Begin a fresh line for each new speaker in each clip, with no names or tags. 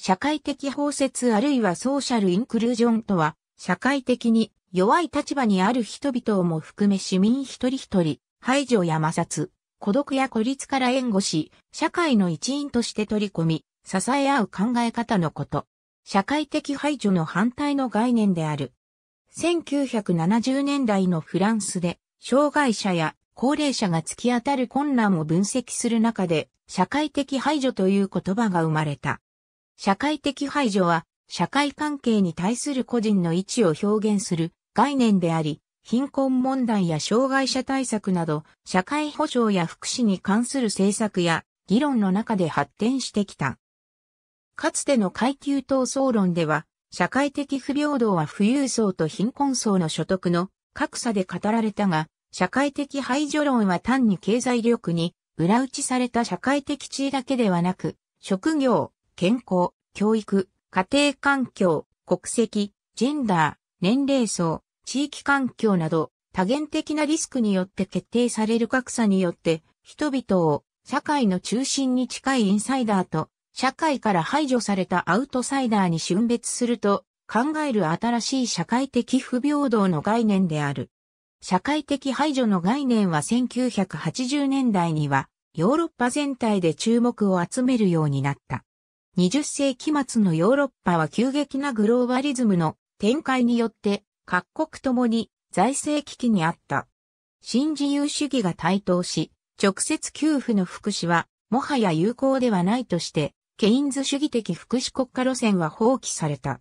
社会的包摂あるいはソーシャルインクルージョンとは、社会的に弱い立場にある人々をも含め市民一人一人、排除や摩擦、孤独や孤立から援護し、社会の一員として取り込み、支え合う考え方のこと。社会的排除の反対の概念である。1970年代のフランスで、障害者や高齢者が突き当たる困難を分析する中で、社会的排除という言葉が生まれた。社会的排除は、社会関係に対する個人の位置を表現する概念であり、貧困問題や障害者対策など、社会保障や福祉に関する政策や議論の中で発展してきた。かつての階級闘争論では、社会的不平等は富裕層と貧困層の所得の格差で語られたが、社会的排除論は単に経済力に裏打ちされた社会的地位だけではなく、職業、健康、教育、家庭環境、国籍、ジェンダー、年齢層、地域環境など多元的なリスクによって決定される格差によって人々を社会の中心に近いインサイダーと社会から排除されたアウトサイダーに春別すると考える新しい社会的不平等の概念である。社会的排除の概念は1980年代にはヨーロッパ全体で注目を集めるようになった。20世紀末のヨーロッパは急激なグローバリズムの展開によって各国ともに財政危機にあった。新自由主義が台頭し、直接給付の福祉はもはや有効ではないとして、ケインズ主義的福祉国家路線は放棄された。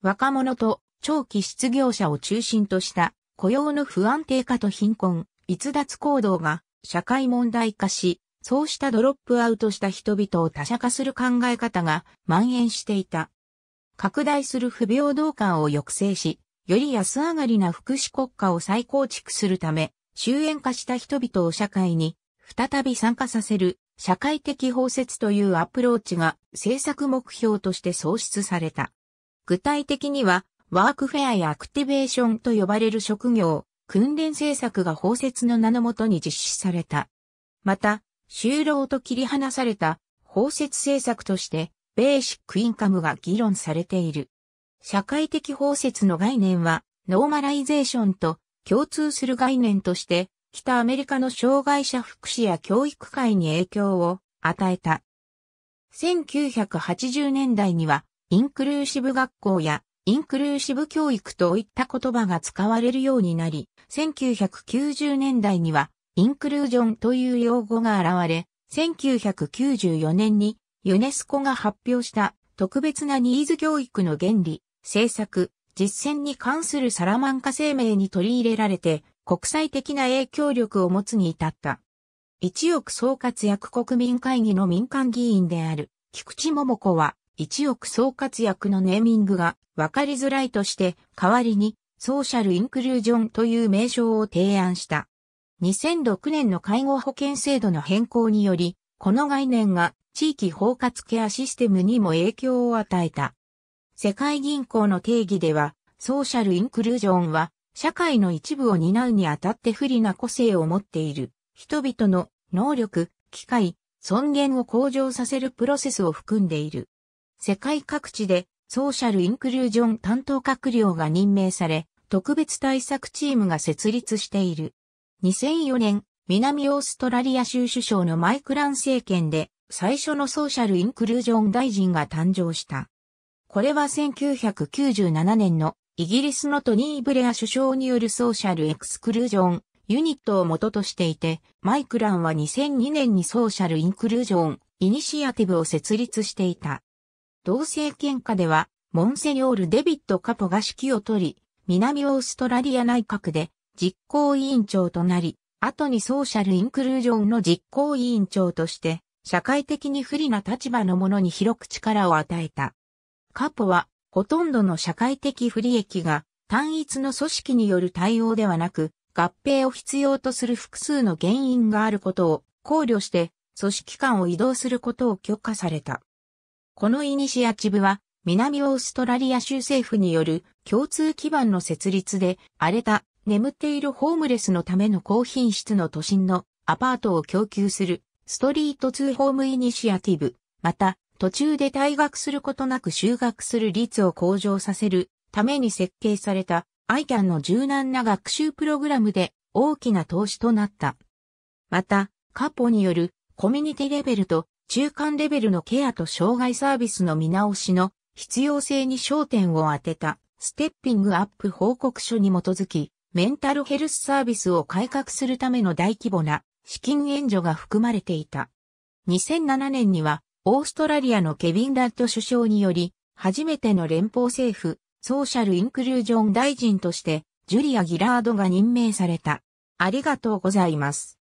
若者と長期失業者を中心とした雇用の不安定化と貧困、逸脱行動が社会問題化し、そうしたドロップアウトした人々を他者化する考え方が蔓延していた。拡大する不平等感を抑制し、より安上がりな福祉国家を再構築するため、終焉化した人々を社会に再び参加させる社会的包摂というアプローチが政策目標として創出された。具体的には、ワークフェアやアクティベーションと呼ばれる職業、訓練政策が包摂の名のもとに実施された。また、就労と切り離された包摂政策として、ベーシックインカムが議論されている。社会的包摂の概念は、ノーマライゼーションと共通する概念として、北アメリカの障害者福祉や教育界に影響を与えた。1980年代には、インクルーシブ学校やインクルーシブ教育といった言葉が使われるようになり、1990年代にはインクルージョンという用語が現れ、1994年にユネスコが発表した特別なニーズ教育の原理、政策、実践に関するサラマンカ声明に取り入れられて国際的な影響力を持つに至った。一億総活躍国民会議の民間議員である菊池桃子は一億総活躍のネーミングが分かりづらいとして代わりにソーシャルインクルージョンという名称を提案した。2006年の介護保険制度の変更により、この概念が地域包括ケアシステムにも影響を与えた。世界銀行の定義では、ソーシャルインクルージョンは、社会の一部を担うにあたって不利な個性を持っている、人々の能力、機会、尊厳を向上させるプロセスを含んでいる。世界各地で、ソーシャルインクルージョン担当閣僚が任命され、特別対策チームが設立している。2004年、南オーストラリア州首相のマイクラン政権で、最初のソーシャルインクルージョン大臣が誕生した。これは1997年のイギリスのトニー・ブレア首相によるソーシャルエクスクルージョンユニットを元としていて、マイクランは2002年にソーシャルインクルージョンイニシアティブを設立していた。同政権下では、モンセニョール・デビット・カポが指揮を取り、南オーストラリア内閣で実行委員長となり、後にソーシャルインクルージョンの実行委員長として、社会的に不利な立場の者に広く力を与えた。カポは、ほとんどの社会的不利益が単一の組織による対応ではなく、合併を必要とする複数の原因があることを考慮して、組織間を移動することを許可された。このイニシアチブは、南オーストラリア州政府による共通基盤の設立で荒れた眠っているホームレスのための高品質の都心のアパートを供給するストリート2ホームイニシアティブ、また途中で退学することなく就学する率を向上させるために設計された ICAN の柔軟な学習プログラムで大きな投資となった。また、カポによるコミュニティレベルと中間レベルのケアと障害サービスの見直しの必要性に焦点を当てたステッピングアップ報告書に基づき、メンタルヘルスサービスを改革するための大規模な資金援助が含まれていた。2007年には、オーストラリアのケビン・ラッド首相により、初めての連邦政府、ソーシャルインクルージョン大臣として、ジュリア・ギラードが任命された。ありがとうございます。